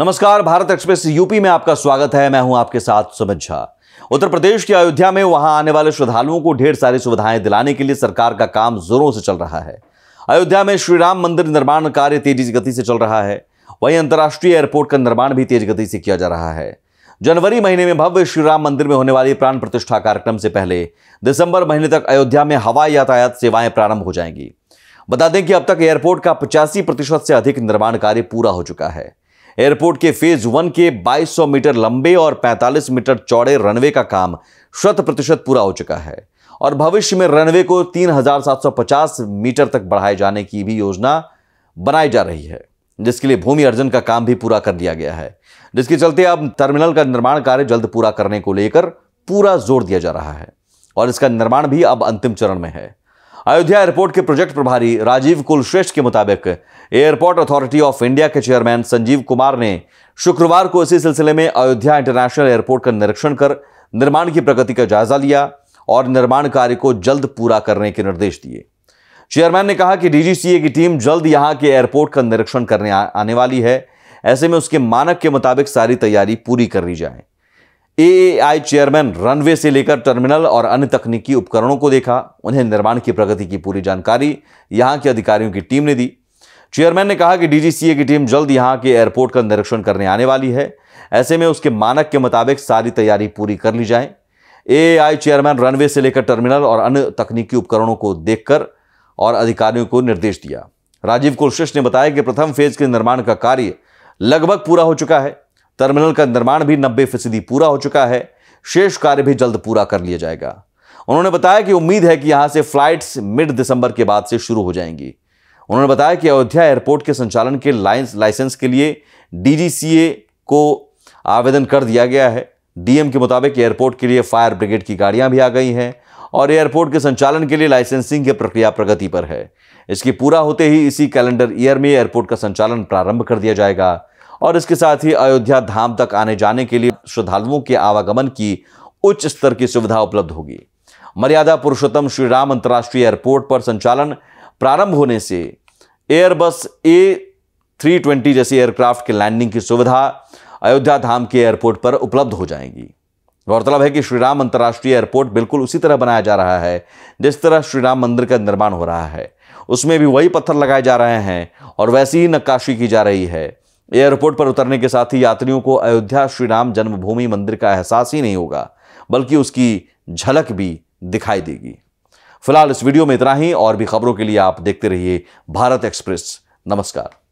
नमस्कार Bharat express UP में आपका स्वागत है मैं हूं आपके साथ सुमित झा उत्तर प्रदेश के अयोध्या में वहां आने वाले श्रद्धालुओं को ढेर सारी सुविधाएं दिलाने के लिए सरकार का काम जोरों से चल रहा है अयोध्या में श्री राम मंदिर निर्माण कार्य तेजी गति से चल रहा है वहीं अंतर्राष्ट्रीय एयरपोर्ट का निर्माण भी तेज गति से किया जा रहा है जनवरी महीने में भव्य श्री राम मंदिर में होने वाली प्राण प्रतिष्ठा कार्यक्रम से पहले दिसंबर महीने तक अयोध्या में हवाई यातायात सेवाएं प्रारंभ हो जाएंगी बता दें कि अब तक एयरपोर्ट का पचासी प्रतिशत से अधिक निर्माण कार्य पूरा हो चुका है एयरपोर्ट के फेज वन के 2200 मीटर लंबे और 45 मीटर चौड़े रनवे का काम शत प्रतिशत पूरा हो चुका है और भविष्य में रनवे को 3750 मीटर तक बढ़ाए जाने की भी योजना बनाई जा रही है जिसके लिए भूमि अर्जन का काम भी पूरा कर दिया गया है जिसके चलते अब टर्मिनल का निर्माण कार्य जल्द पूरा करने को लेकर पूरा जोर दिया जा रहा है और इसका निर्माण भी अब अंतिम चरण में है अयोध्या एयरपोर्ट के प्रोजेक्ट प्रभारी राजीव कुलश्रेष्ठ के मुताबिक एयरपोर्ट अथॉरिटी ऑफ इंडिया के चेयरमैन संजीव कुमार ने शुक्रवार को इसी सिलसिले में अयोध्या इंटरनेशनल एयरपोर्ट का निरीक्षण कर निर्माण की प्रगति का जायजा लिया और निर्माण कार्य को जल्द पूरा करने के निर्देश दिए चेयरमैन ने कहा कि डीजीसीए की टीम जल्द यहां के एयरपोर्ट का निरीक्षण करने आने वाली है ऐसे में उसके मानक के मुताबिक सारी तैयारी पूरी कर ली जाए एएआई चेयरमैन रनवे से लेकर टर्मिनल और अन्य तकनीकी उपकरणों को देखा उन्हें निर्माण की प्रगति की पूरी जानकारी यहाँ के अधिकारियों की टीम ने दी चेयरमैन ने कहा कि डीजीसीए की टीम जल्द यहाँ के एयरपोर्ट का निरीक्षण करने आने वाली है ऐसे में उसके मानक के मुताबिक सारी तैयारी पूरी कर ली जाए ए चेयरमैन रनवे से लेकर टर्मिनल और अन्य तकनीकी उपकरणों को देखकर और अधिकारियों को निर्देश दिया राजीव कुलश्रेष्ठ ने बताया कि प्रथम फेज के निर्माण का कार्य लगभग पूरा हो चुका है टर्मिनल का निर्माण भी नब्बे फीसदी पूरा हो चुका है शेष कार्य भी जल्द पूरा कर लिया जाएगा उन्होंने बताया कि उम्मीद है कि यहाँ से फ्लाइट्स मिड दिसंबर के बाद से शुरू हो जाएंगी उन्होंने बताया कि अयोध्या एयरपोर्ट के संचालन के लाइंस लाइसेंस के लिए डीजीसीए को आवेदन कर दिया गया है डीएम के मुताबिक एयरपोर्ट के लिए फायर ब्रिगेड की गाड़ियां भी आ गई हैं और एयरपोर्ट के संचालन के लिए लाइसेंसिंग की प्रक्रिया प्रगति पर है इसके पूरा होते ही इसी कैलेंडर ईयर में एयरपोर्ट का संचालन प्रारंभ कर दिया जाएगा और इसके साथ ही अयोध्या धाम तक आने जाने के लिए श्रद्धालुओं के आवागमन की उच्च स्तर की सुविधा उपलब्ध होगी मर्यादा पुरुषोत्तम श्री राम अंतर्राष्ट्रीय एयरपोर्ट पर संचालन प्रारंभ होने से एयरबस ए थ्री ट्वेंटी जैसी एयरक्राफ्ट के लैंडिंग की सुविधा अयोध्या धाम के एयरपोर्ट पर उपलब्ध हो जाएंगी गौरतलब है कि श्रीराम अंतर्राष्ट्रीय एयरपोर्ट बिल्कुल उसी तरह बनाया जा रहा है जिस तरह श्रीराम मंदिर का निर्माण हो रहा है उसमें भी वही पत्थर लगाए जा रहे हैं और वैसी ही नक्काशी की जा रही है एयरपोर्ट पर उतरने के साथ ही यात्रियों को अयोध्या श्री राम जन्मभूमि मंदिर का एहसास ही नहीं होगा बल्कि उसकी झलक भी दिखाई देगी फिलहाल इस वीडियो में इतना ही और भी खबरों के लिए आप देखते रहिए भारत एक्सप्रेस नमस्कार